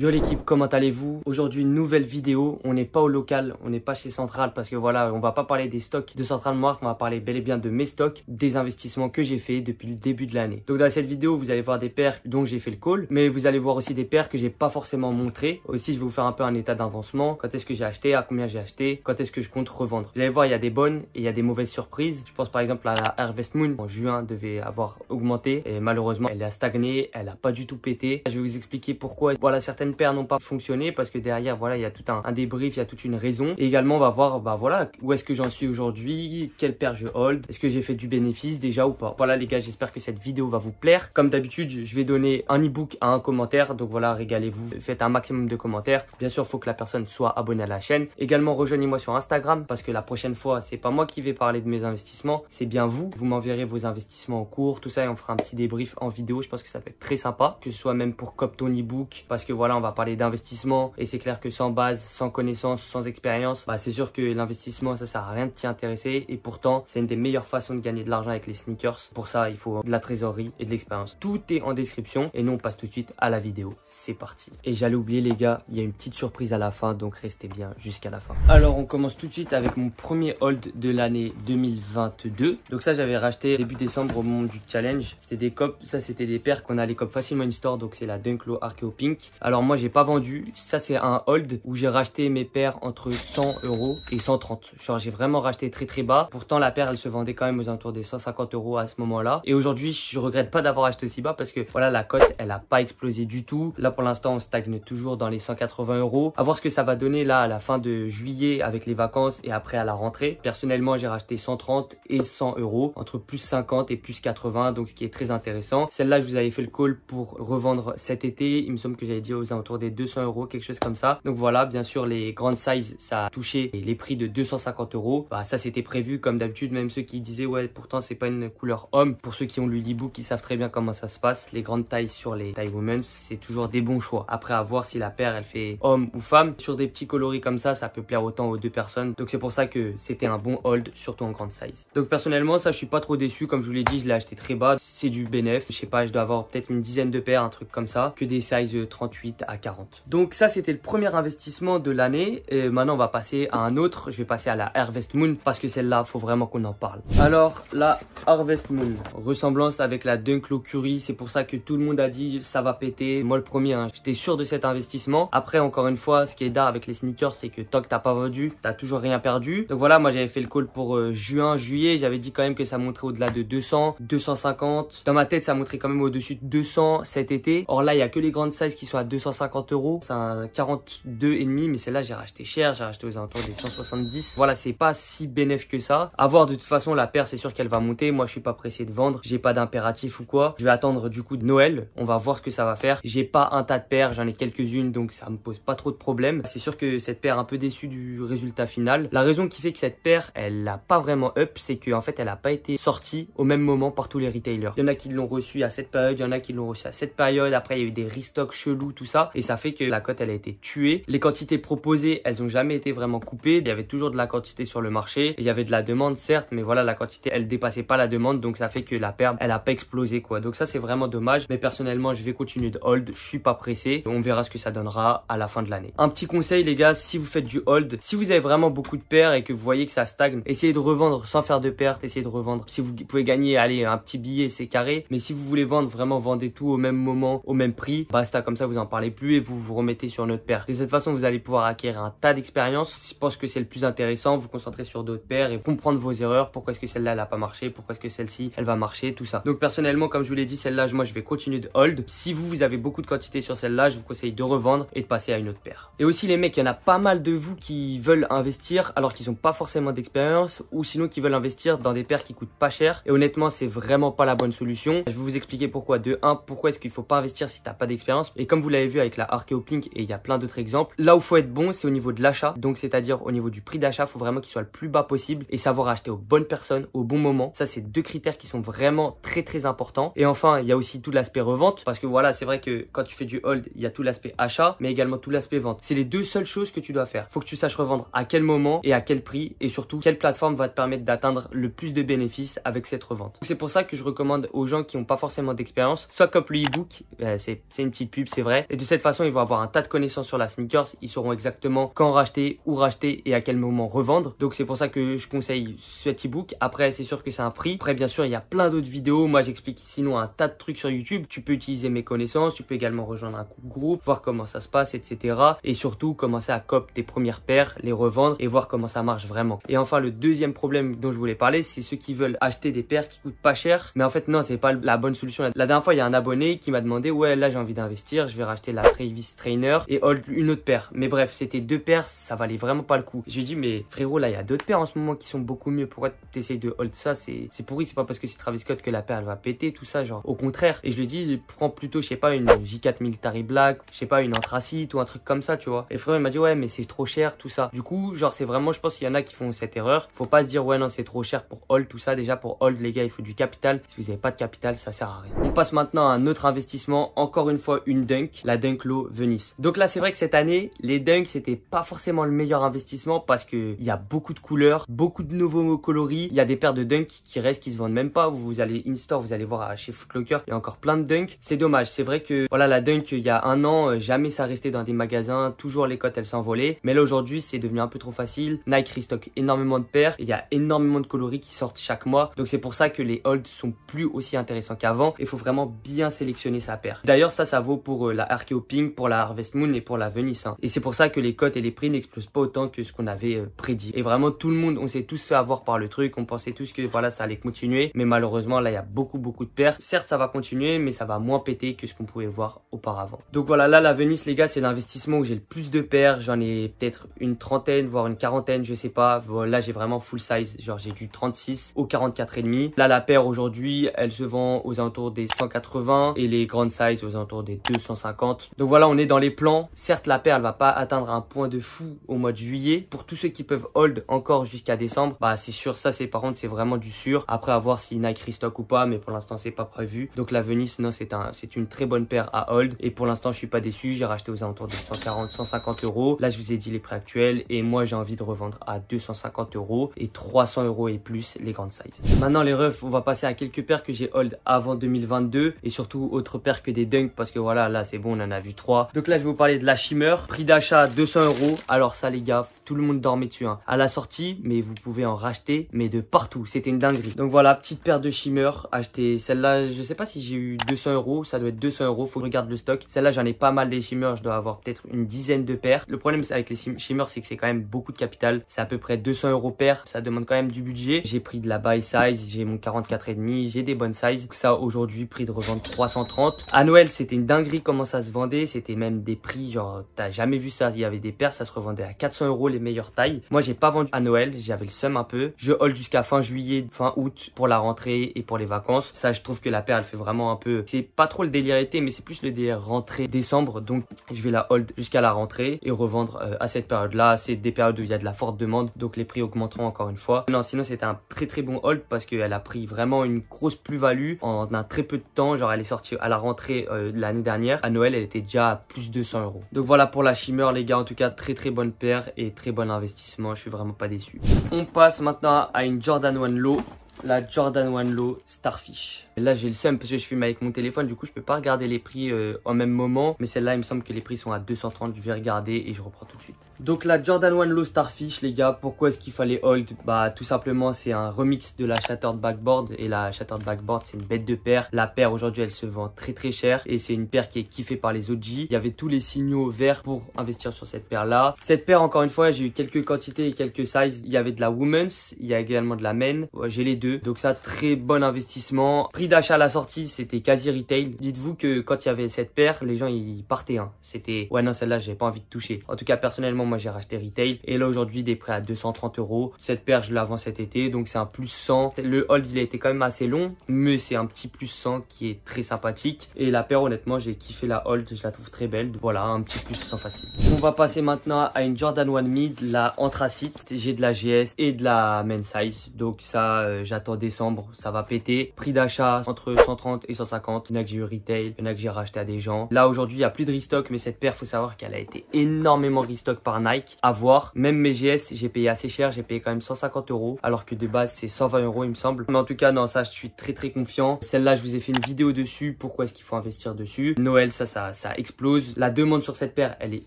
Yo l'équipe, comment allez-vous Aujourd'hui, nouvelle vidéo. On n'est pas au local, on n'est pas chez Central parce que voilà, on va pas parler des stocks de Central Mart, on va parler bel et bien de mes stocks, des investissements que j'ai fait depuis le début de l'année. Donc dans cette vidéo, vous allez voir des paires dont j'ai fait le call, mais vous allez voir aussi des paires que j'ai pas forcément montrées. Aussi, je vais vous faire un peu un état d'avancement, quand est-ce que j'ai acheté, à combien j'ai acheté, quand est-ce que je compte revendre. Vous allez voir, il y a des bonnes et il y a des mauvaises surprises. Je pense par exemple à la Harvest Moon en juin devait avoir augmenté et malheureusement, elle a stagné, elle a pas du tout pété. Je vais vous expliquer pourquoi. Voilà certaines certaines n'ont pas fonctionné parce que derrière, voilà, il y a tout un, débrief, il y a toute une raison. Et également, on va voir, bah voilà, où est-ce que j'en suis aujourd'hui, quelle paire je hold, est-ce que j'ai fait du bénéfice déjà ou pas. Voilà les gars, j'espère que cette vidéo va vous plaire. Comme d'habitude, je vais donner un ebook à un commentaire, donc voilà, régalez-vous, faites un maximum de commentaires. Bien sûr, faut que la personne soit abonnée à la chaîne. Également, rejoignez-moi sur Instagram parce que la prochaine fois, c'est pas moi qui vais parler de mes investissements, c'est bien vous. Vous m'enverrez vos investissements en cours, tout ça, et on fera un petit débrief en vidéo. Je pense que ça peut être très sympa, que ce soit même pour Copton ebook, parce que voilà, on va parler d'investissement. Et c'est clair que sans base, sans connaissance, sans expérience, bah, c'est sûr que l'investissement, ça sert à rien de t'y intéresser. Et pourtant, c'est une des meilleures façons de gagner de l'argent avec les sneakers. Pour ça, il faut de la trésorerie et de l'expérience. Tout est en description. Et nous, on passe tout de suite à la vidéo. C'est parti. Et j'allais oublier, les gars, il y a une petite surprise à la fin. Donc restez bien jusqu'à la fin. Alors, on commence tout de suite avec mon premier hold de l'année 2022. Donc ça, j'avais racheté début décembre au moment du challenge. C'était des copes. Ça, c'était des paires qu'on a les copes facilement in store. Donc c'est la Dunklo Archeo Pink. Alors, moi, j'ai pas vendu. Ça, c'est un hold où j'ai racheté mes paires entre 100 euros et 130. Genre, j'ai vraiment racheté très très bas. Pourtant, la paire, elle se vendait quand même aux alentours des 150 euros à ce moment-là. Et aujourd'hui, je regrette pas d'avoir acheté aussi bas parce que voilà, la cote, elle a pas explosé du tout. Là, pour l'instant, on stagne toujours dans les 180 euros. À voir ce que ça va donner là à la fin de juillet avec les vacances et après à la rentrée. Personnellement, j'ai racheté 130 et 100 euros entre plus 50 et plus 80, donc ce qui est très intéressant. Celle-là, je vous avais fait le call pour revendre cet été. Il me semble que j'avais dit aux Autour des 200 euros, quelque chose comme ça. Donc voilà, bien sûr, les grandes sizes, ça a touché les prix de 250 euros. Bah, ça, c'était prévu, comme d'habitude, même ceux qui disaient, ouais, pourtant, c'est pas une couleur homme. Pour ceux qui ont lu l'ebook, ils savent très bien comment ça se passe. Les grandes tailles sur les Taille women, c'est toujours des bons choix. Après, à voir si la paire, elle fait homme ou femme. Sur des petits coloris comme ça, ça peut plaire autant aux deux personnes. Donc c'est pour ça que c'était un bon hold, surtout en grande size. Donc personnellement, ça, je suis pas trop déçu. Comme je vous l'ai dit, je l'ai acheté très bas. C'est du bénéf. Je sais pas, je dois avoir peut-être une dizaine de paires, un truc comme ça, que des sizes 38, à 40. Donc ça, c'était le premier investissement de l'année. maintenant, on va passer à un autre. Je vais passer à la Harvest Moon parce que celle-là, faut vraiment qu'on en parle. Alors, la Harvest Moon, ressemblance avec la Dunklo Curry. C'est pour ça que tout le monde a dit ça va péter. Moi, le premier, hein. j'étais sûr de cet investissement. Après, encore une fois, ce qui est d'art avec les sneakers, c'est que tant que t'as pas vendu, t'as toujours rien perdu. Donc voilà, moi, j'avais fait le call pour euh, juin, juillet. J'avais dit quand même que ça montrait au-delà de 200, 250. Dans ma tête, ça montrait quand même au-dessus de 200 cet été. Or là, il y a que les grandes sizes qui sont à 200 150 euros. C'est un 42,5, mais celle-là, j'ai racheté cher. J'ai racheté aux alentours des 170. Voilà, c'est pas si bénéf que ça. avoir voir, de toute façon, la paire, c'est sûr qu'elle va monter. Moi, je suis pas pressé de vendre. J'ai pas d'impératif ou quoi. Je vais attendre du coup de Noël. On va voir ce que ça va faire. J'ai pas un tas de paires. J'en ai quelques-unes, donc ça me pose pas trop de problèmes. C'est sûr que cette paire, un peu déçue du résultat final. La raison qui fait que cette paire, elle l'a pas vraiment up, c'est qu'en fait, elle n'a pas été sortie au même moment par tous les retailers. Il y en a qui l'ont reçu à cette période, il y en a qui l'ont reçu à cette période. Après, il y a eu des restocks chelous, tout ça. Et ça fait que la cote, elle a été tuée. Les quantités proposées, elles ont jamais été vraiment coupées. Il y avait toujours de la quantité sur le marché. Il y avait de la demande, certes, mais voilà, la quantité, elle dépassait pas la demande. Donc ça fait que la perte, elle a pas explosé, quoi. Donc ça, c'est vraiment dommage. Mais personnellement, je vais continuer de hold. Je suis pas pressé. On verra ce que ça donnera à la fin de l'année. Un petit conseil, les gars, si vous faites du hold, si vous avez vraiment beaucoup de paires et que vous voyez que ça stagne, essayez de revendre sans faire de pertes Essayez de revendre. Si vous pouvez gagner, allez, un petit billet, c'est carré. Mais si vous voulez vendre, vraiment vendez tout au même moment, au même prix. Basta, comme ça, vous en parlez plus et vous vous remettez sur une autre paire. De cette façon, vous allez pouvoir acquérir un tas d'expérience Je pense que c'est le plus intéressant, vous concentrer sur d'autres paires et comprendre vos erreurs, pourquoi est-ce que celle-là, elle a pas marché, pourquoi est-ce que celle-ci, elle va marcher, tout ça. Donc personnellement, comme je vous l'ai dit, celle-là, moi, je vais continuer de hold. Si vous, vous avez beaucoup de quantité sur celle-là, je vous conseille de revendre et de passer à une autre paire. Et aussi les mecs, il y en a pas mal de vous qui veulent investir alors qu'ils n'ont pas forcément d'expérience ou sinon qui veulent investir dans des paires qui coûtent pas cher. Et honnêtement, c'est vraiment pas la bonne solution. Je vais vous expliquer pourquoi. De 1, pourquoi est-ce qu'il faut pas investir si t'as pas d'expérience. Et comme vous l'avez vu avec la Pink et il y a plein d'autres exemples. Là où faut être bon, c'est au niveau de l'achat. Donc c'est-à-dire au niveau du prix d'achat, faut vraiment qu'il soit le plus bas possible et savoir acheter aux bonnes personnes au bon moment. Ça, c'est deux critères qui sont vraiment très très importants. Et enfin, il y a aussi tout l'aspect revente parce que voilà, c'est vrai que quand tu fais du hold, il y a tout l'aspect achat, mais également tout l'aspect vente. C'est les deux seules choses que tu dois faire. Faut que tu saches revendre à quel moment et à quel prix et surtout quelle plateforme va te permettre d'atteindre le plus de bénéfices avec cette revente. C'est pour ça que je recommande aux gens qui n'ont pas forcément d'expérience, soit comme le e-book, euh, c'est une petite pub, c'est vrai, et de cette façon, ils vont avoir un tas de connaissances sur la sneakers. Ils sauront exactement quand racheter, où racheter et à quel moment revendre. Donc c'est pour ça que je conseille cet ebook. Après, c'est sûr que c'est un prix. Après, bien sûr, il y a plein d'autres vidéos. Moi, j'explique sinon un tas de trucs sur YouTube. Tu peux utiliser mes connaissances. Tu peux également rejoindre un groupe, voir comment ça se passe, etc. Et surtout, commencer à cop tes premières paires, les revendre et voir comment ça marche vraiment. Et enfin, le deuxième problème dont je voulais parler, c'est ceux qui veulent acheter des paires qui coûtent pas cher. Mais en fait, non, c'est pas la bonne solution. La dernière fois, il y a un abonné qui m'a demandé, ouais, là, j'ai envie d'investir, je vais racheter la Travis Trainer et Hold une autre paire. Mais bref, c'était deux paires, ça valait vraiment pas le coup. J'ai dit, mais frérot, là, il y a d'autres paires en ce moment qui sont beaucoup mieux. Pourquoi t'essayes de hold ça C'est pourri, c'est pas parce que c'est Travis Scott que la paire elle va péter, tout ça, genre. Au contraire. Et je lui dis, prends plutôt, je sais pas, une J4 Military Black, je sais pas, une anthracite ou un truc comme ça, tu vois. Et frérot, il m'a dit, ouais, mais c'est trop cher, tout ça. Du coup, genre, c'est vraiment, je pense qu'il y en a qui font cette erreur. Faut pas se dire, ouais, non, c'est trop cher pour hold, tout ça. Déjà, pour hold, les gars, il faut du capital. Si vous avez pas de capital, ça sert à rien. On passe maintenant à un autre investissement. Encore une fois, une dunk. La Low Venice. Donc là, c'est vrai que cette année, les Dunks, c'était pas forcément le meilleur investissement parce que il y a beaucoup de couleurs, beaucoup de nouveaux coloris. Il y a des paires de Dunks qui restent, qui se vendent même pas. Vous allez in-store, vous allez voir chez Footlocker, il y a encore plein de Dunks. C'est dommage. C'est vrai que, voilà, la Dunk, il y a un an, euh, jamais ça restait dans des magasins. Toujours les cotes, elles s'envolaient. Mais là, aujourd'hui, c'est devenu un peu trop facile. Nike restock énormément de paires. Il y a énormément de coloris qui sortent chaque mois. Donc c'est pour ça que les holds sont plus aussi intéressants qu'avant. Il faut vraiment bien sélectionner sa paire. D'ailleurs, ça, ça vaut pour euh, la RK au ping pour la Harvest Moon et pour la Venice. Hein. Et c'est pour ça que les cotes et les prix n'explosent pas autant que ce qu'on avait euh, prédit. Et vraiment, tout le monde, on s'est tous fait avoir par le truc. On pensait tous que voilà, ça allait continuer. Mais malheureusement, là, il y a beaucoup, beaucoup de pertes. Certes, ça va continuer, mais ça va moins péter que ce qu'on pouvait voir auparavant. Donc voilà, là, la Venice, les gars, c'est l'investissement où j'ai le plus de paires. J'en ai peut-être une trentaine, voire une quarantaine, je sais pas. Là, j'ai vraiment full size. Genre, j'ai du 36 au 44,5. Là, la paire aujourd'hui, elle se vend aux alentours des 180 et les grandes sizes aux alentours des 250 donc voilà, on est dans les plans. Certes, la paire elle va pas atteindre un point de fou au mois de juillet. Pour tous ceux qui peuvent hold encore jusqu'à décembre, bah c'est sûr, ça c'est par contre c'est vraiment du sûr. Après à voir si Nike restock ou pas, mais pour l'instant c'est pas prévu. Donc la Venice, non, c'est un, c'est une très bonne paire à hold. Et pour l'instant, je suis pas déçu. J'ai racheté aux alentours de 140, 150 euros. Là, je vous ai dit les prix actuels et moi j'ai envie de revendre à 250 euros et 300 euros et plus les grandes sizes. Maintenant les refs, on va passer à quelques paires que j'ai hold avant 2022 et surtout autre paire que des dunks parce que voilà, là c'est bon, on a vu 3. Donc là, je vais vous parler de la Shimmer. Prix d'achat 200 euros. Alors ça, les gars, tout le monde dormait dessus. Hein. À la sortie, mais vous pouvez en racheter, mais de partout. C'était une dinguerie. Donc voilà, petite paire de shimmer. Acheté celle-là, je sais pas si j'ai eu 200 euros. Ça doit être 200 euros. Faut que je regarde le stock. Celle-là, j'en ai pas mal des shimmer. Je dois avoir peut-être une dizaine de paires. Le problème avec les shimmer, c'est que c'est quand même beaucoup de capital. C'est à peu près 200 euros paire. Ça demande quand même du budget. J'ai pris de la buy size. J'ai mon 44,5. J'ai des bonnes sizes. Ça, aujourd'hui, prix de revente 330. À Noël, c'était une dinguerie comment ça se vendait. C'était même des prix, genre, t'as jamais vu ça. Il y avait des paires, ça se revendait à 400 euros meilleure taille, Moi, j'ai pas vendu à Noël, j'avais le seum un peu. Je hold jusqu'à fin juillet, fin août pour la rentrée et pour les vacances. Ça, je trouve que la paire, elle fait vraiment un peu. C'est pas trop le délire été, mais c'est plus le délire rentrée décembre. Donc, je vais la hold jusqu'à la rentrée et revendre euh, à cette période-là. C'est des périodes où il y a de la forte demande, donc les prix augmenteront encore une fois. Non, sinon, c'était un très très bon hold parce qu'elle a pris vraiment une grosse plus-value en un très peu de temps. Genre, elle est sortie à la rentrée euh, l'année dernière. À Noël, elle était déjà à plus de 200 euros. Donc voilà pour la Shimmer, les gars. En tout cas, très très bonne paire et très bon investissement. Je suis vraiment pas déçu. On passe maintenant à une Jordan One Low. La Jordan One Low Starfish. là, j'ai le seum parce que je filme avec mon téléphone. Du coup, je peux pas regarder les prix euh, en même moment. Mais celle-là, il me semble que les prix sont à 230. Je vais regarder et je reprends tout de suite. Donc la Jordan 1 Low Starfish, les gars, pourquoi est-ce qu'il fallait hold Bah tout simplement, c'est un remix de la Shattered Backboard. Et la Shattered Backboard, c'est une bête de paire. La paire, aujourd'hui, elle se vend très très cher. Et c'est une paire qui est kiffée par les OG. Il y avait tous les signaux verts pour investir sur cette paire-là. Cette paire, encore une fois, j'ai eu quelques quantités et quelques sizes. Il y avait de la Women's, il y a également de la Men. j'ai les deux. Donc ça, très bon investissement. Prix d'achat à la sortie, c'était quasi retail. Dites-vous que quand il y avait cette paire, les gens, ils partaient. Hein. C'était, ouais non, celle-là, j'ai pas envie de toucher. En tout cas, personnellement, moi j'ai racheté retail et là aujourd'hui des prêts à 230 euros. Cette paire je l'avance cet été donc c'est un plus 100. Le hold il a été quand même assez long mais c'est un petit plus 100 qui est très sympathique et la paire honnêtement j'ai kiffé la hold, je la trouve très belle. Voilà un petit plus 100 facile. On va passer maintenant à une Jordan One mid, la anthracite. J'ai de la GS et de la main size donc ça euh, j'attends décembre, ça va péter. Prix d'achat entre 130 et 150. Il y en a que j'ai eu retail, il y en a que j'ai racheté à des gens. Là aujourd'hui il n'y a plus de restock mais cette paire faut savoir qu'elle a été énormément restock par Nike. À voir. Même mes GS, j'ai payé assez cher. J'ai payé quand même 150 euros. Alors que de base, c'est 120 euros, il me semble. Mais en tout cas, non, ça, je suis très très confiant. Celle-là, je vous ai fait une vidéo dessus. Pourquoi est-ce qu'il faut investir dessus Noël, ça, ça, ça explose. La demande sur cette paire, elle est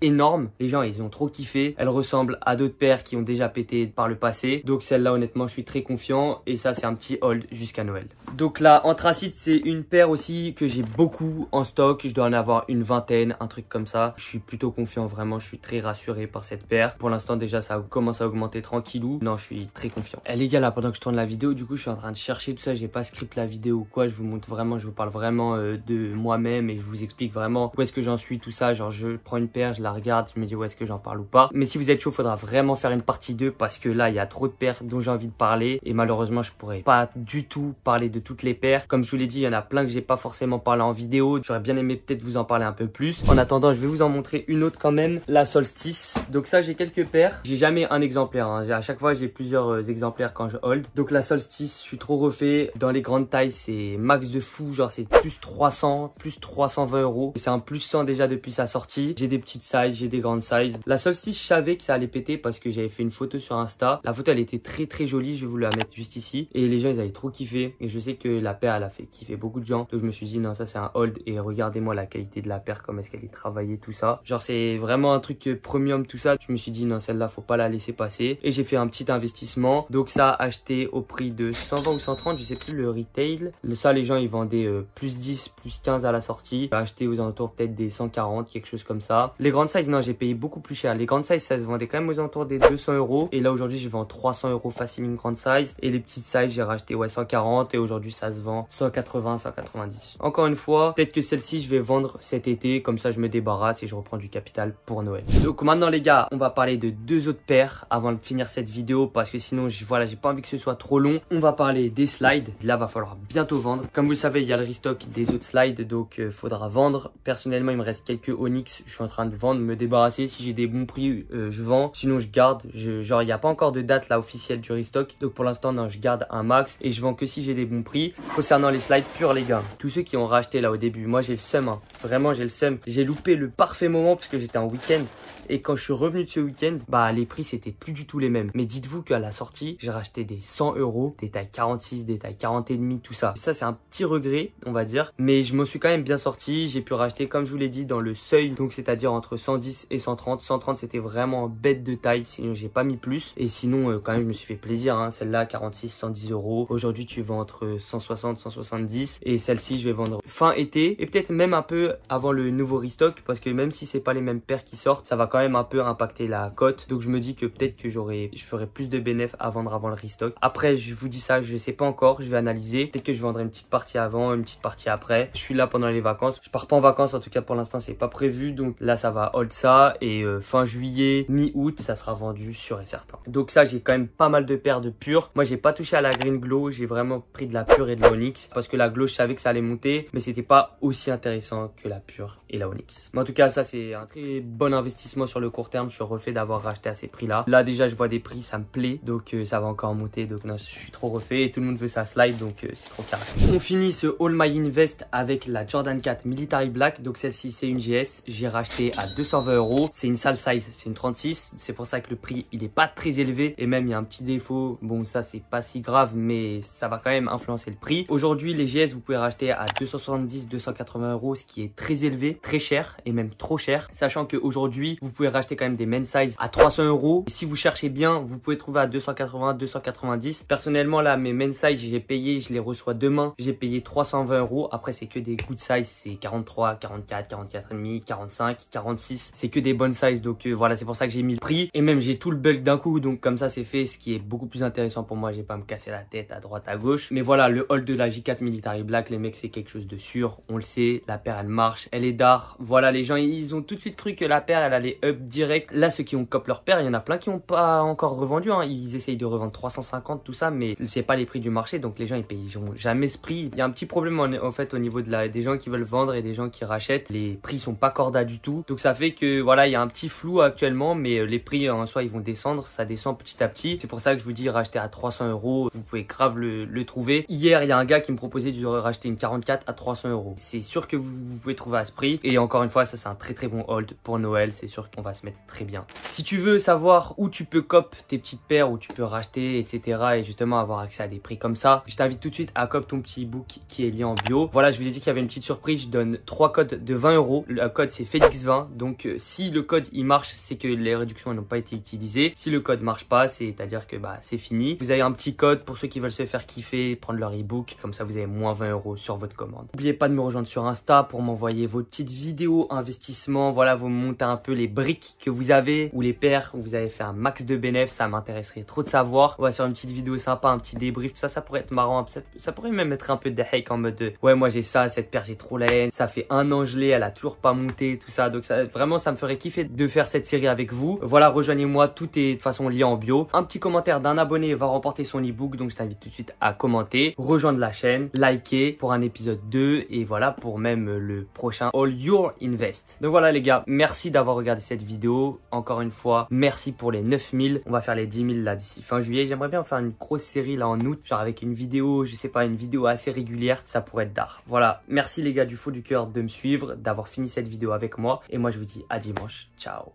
énorme. Les gens, ils ont trop kiffé. Elle ressemble à d'autres paires qui ont déjà pété par le passé. Donc celle-là, honnêtement, je suis très confiant. Et ça, c'est un petit hold jusqu'à Noël. Donc là, anthracite, c'est une paire aussi que j'ai beaucoup en stock. Je dois en avoir une vingtaine, un truc comme ça. Je suis plutôt confiant, vraiment. Je suis très rassuré par cette paire. Pour l'instant, déjà, ça commence à augmenter tranquillou. Non, je suis très confiant. Elle eh, les gars, là, pendant que je tourne la vidéo, du coup, je suis en train de chercher tout ça. J'ai pas script la vidéo ou quoi. Je vous montre vraiment, je vous parle vraiment euh, de moi-même et je vous explique vraiment où est-ce que j'en suis, tout ça. Genre, je prends une paire, je la regarde, je me dis où est-ce que j'en parle ou pas. Mais si vous êtes chaud, faudra vraiment faire une partie 2 parce que là, il y a trop de paires dont j'ai envie de parler et malheureusement, je pourrais pas du tout parler de toutes les paires. Comme je vous l'ai dit, il y en a plein que j'ai pas forcément parlé en vidéo. J'aurais bien aimé peut-être vous en parler un peu plus. En attendant, je vais vous en montrer une autre quand même, la Solstice donc ça, j'ai quelques paires. J'ai jamais un exemplaire. Hein. À chaque fois, j'ai plusieurs euh, exemplaires quand je hold. Donc la Solstice, je suis trop refait. Dans les grandes tailles, c'est max de fou. Genre, c'est plus 300, plus 320 euros. C'est un plus 100 déjà depuis sa sortie. J'ai des petites sizes, j'ai des grandes sizes. La Solstice, je savais que ça allait péter parce que j'avais fait une photo sur Insta. La photo, elle était très très jolie. Je vais vous la mettre juste ici. Et les gens, ils avaient trop kiffé. Et je sais que la paire, elle a fait kiffer beaucoup de gens. Donc je me suis dit, non, ça c'est un hold. Et regardez-moi la qualité de la paire, Comment est-ce qu'elle est travaillée, tout ça. Genre, c'est vraiment un truc euh, premium, tout ça, je me suis dit non, celle-là, faut pas la laisser passer. Et j'ai fait un petit investissement. Donc ça, acheté au prix de 120 ou 130, je sais plus, le retail. Ça, les gens, ils vendaient euh, plus 10, plus 15 à la sortie. Acheté aux alentours peut-être des 140, quelque chose comme ça. Les grandes sizes, non, j'ai payé beaucoup plus cher. Les grandes sizes, ça se vendait quand même aux alentours des 200 euros. Et là, aujourd'hui, je vends 300 euros facilement une grande size. Et les petites sizes, j'ai racheté, ouais, 140. Et aujourd'hui, ça se vend 180, 190. Encore une fois, peut-être que celle-ci, je vais vendre cet été. Comme ça, je me débarrasse et je reprends du capital pour Noël. Donc maintenant, les on va parler de deux autres paires avant de finir cette vidéo parce que sinon, je, voilà, j'ai pas envie que ce soit trop long. On va parler des slides. Là, va falloir bientôt vendre. Comme vous le savez, il y a le restock des autres slides, donc euh, faudra vendre. Personnellement, il me reste quelques Onyx. Je suis en train de vendre, me débarrasser. Si j'ai des bons prix, euh, je vends. Sinon, je garde. Je, genre, il n'y a pas encore de date là officielle du restock. Donc pour l'instant, non, je garde un max et je vends que si j'ai des bons prix. Concernant les slides purs, les gars, tous ceux qui ont racheté là au début, moi j'ai le seum. Hein. Vraiment, j'ai le seum. J'ai loupé le parfait moment parce que j'étais en week-end et quand je suis revenu de ce week-end, bah les prix c'était plus du tout les mêmes. Mais dites-vous qu'à la sortie, j'ai racheté des 100 euros, des tailles 46, des tailles 40 et demi, tout ça. ça c'est un petit regret, on va dire. Mais je m'en suis quand même bien sorti. J'ai pu racheter, comme je vous l'ai dit, dans le seuil, donc c'est-à-dire entre 110 et 130. 130 c'était vraiment bête de taille, sinon j'ai pas mis plus. Et sinon euh, quand même je me suis fait plaisir. Hein. Celle-là 46, 110 euros. Aujourd'hui tu vends entre 160, 170 et celle-ci je vais vendre fin été et peut-être même un peu avant le nouveau restock parce que même si c'est pas les mêmes paires qui sortent, ça va quand même un peu impacter la cote. Donc je me dis que peut-être que j'aurai, je ferai plus de bénéf à vendre avant le restock. Après, je vous dis ça, je sais pas encore, je vais analyser. Peut-être que je vendrai une petite partie avant, une petite partie après. Je suis là pendant les vacances. Je pars pas en vacances, en tout cas pour l'instant c'est pas prévu. Donc là ça va hold ça et euh, fin juillet, mi-août, ça sera vendu sûr et certain. Donc ça j'ai quand même pas mal de paires de pure. Moi j'ai pas touché à la green glow, j'ai vraiment pris de la pure et de l'onyx parce que la glow je savais que ça allait monter, mais c'était pas aussi intéressant que la pure et la onyx. Mais en tout cas ça c'est un très bon investissement sur le court je refais d'avoir racheté à ces prix-là. Là, déjà, je vois des prix, ça me plaît. Donc, euh, ça va encore monter. Donc, non, je suis trop refait. Et tout le monde veut ça slide. Donc, euh, c'est trop carré. On finit ce All My Invest avec la Jordan 4 Military Black. Donc, celle-ci, c'est une GS. J'ai racheté à 220 euros. C'est une sale size. C'est une 36. C'est pour ça que le prix, il n'est pas très élevé. Et même, il y a un petit défaut. Bon, ça, c'est pas si grave, mais ça va quand même influencer le prix. Aujourd'hui, les GS, vous pouvez racheter à 270, 280 euros, ce qui est très élevé, très cher et même trop cher. Sachant qu'aujourd'hui, vous pouvez racheter des main size à 300 euros. si vous cherchez bien, vous pouvez trouver à 280, 290. Personnellement, là, mes main size, j'ai payé, je les reçois demain. J'ai payé 320 euros. Après, c'est que des good size, c'est 43, 44, 44,5, 45, 46. C'est que des bonnes size. Donc euh, voilà, c'est pour ça que j'ai mis le prix. Et même, j'ai tout le bulk d'un coup. Donc comme ça, c'est fait, ce qui est beaucoup plus intéressant pour moi. J'ai pas me casser la tête à droite, à gauche. Mais voilà, le haul de la J4 Military Black, les mecs, c'est quelque chose de sûr. On le sait, la paire, elle marche, elle est d'art. Voilà, les gens, ils ont tout de suite cru que la paire, elle allait up direct Là, ceux qui ont cop leur père, il y en a plein qui n'ont pas encore revendu. Hein. Ils essayent de revendre 350, tout ça, mais c'est pas les prix du marché. Donc les gens, ils payent jamais ce prix. Il y a un petit problème en, fait au niveau de la, des gens qui veulent vendre et des gens qui rachètent. Les prix sont pas cordats du tout. Donc ça fait que voilà, il y a un petit flou actuellement, mais euh, les prix euh, en soi, ils vont descendre. Ça descend petit à petit. C'est pour ça que je vous dis, racheter à 300 euros, vous pouvez grave le, trouver. Hier, il y a un gars qui me proposait de racheter une 44 à 300 euros. C'est sûr que vous, vous pouvez trouver à ce prix. Et encore une fois, ça c'est un très très bon hold pour Noël. C'est sûr qu'on va se mettre très bien. Si tu veux savoir où tu peux cop tes petites paires, où tu peux racheter, etc. et justement avoir accès à des prix comme ça, je t'invite tout de suite à cop ton petit book qui est lié en bio. Voilà, je vous ai dit qu'il y avait une petite surprise, je donne trois codes de 20 euros. Le code c'est Félix20, donc euh, si le code il marche, c'est que les réductions n'ont pas été utilisées. Si le code marche pas, c'est-à-dire que bah c'est fini. Vous avez un petit code pour ceux qui veulent se faire kiffer, prendre leur ebook, comme ça vous avez moins 20 euros sur votre commande. N'oubliez pas de me rejoindre sur Insta pour m'envoyer vos petites vidéos investissement, voilà, vous montez un peu les briques que vous avez ou les paires où vous avez fait un max de bénéfices, ça m'intéresserait trop de savoir. On va faire une petite vidéo sympa, un petit débrief, tout ça, ça pourrait être marrant. Ça, pourrait même être un peu de hike en mode de, ouais, moi j'ai ça, cette paire, j'ai trop la haine. Ça fait un an gelé, elle a toujours pas monté, tout ça. Donc vraiment, ça me ferait kiffer de faire cette série avec vous. Voilà, rejoignez-moi, tout est de façon lié en bio. Un petit commentaire d'un abonné va remporter son ebook, donc je t'invite tout de suite à commenter, rejoindre la chaîne, liker pour un épisode 2 et voilà pour même le prochain All Your Invest. Donc voilà les gars, merci d'avoir regardé cette vidéo. Encore une fois, merci pour les 9000. On va faire les 10 000 là d'ici fin juillet. J'aimerais bien faire une grosse série là en août, genre avec une vidéo, je sais pas, une vidéo assez régulière. Ça pourrait être d'art. Voilà, merci les gars du faux du cœur de me suivre, d'avoir fini cette vidéo avec moi. Et moi, je vous dis à dimanche. Ciao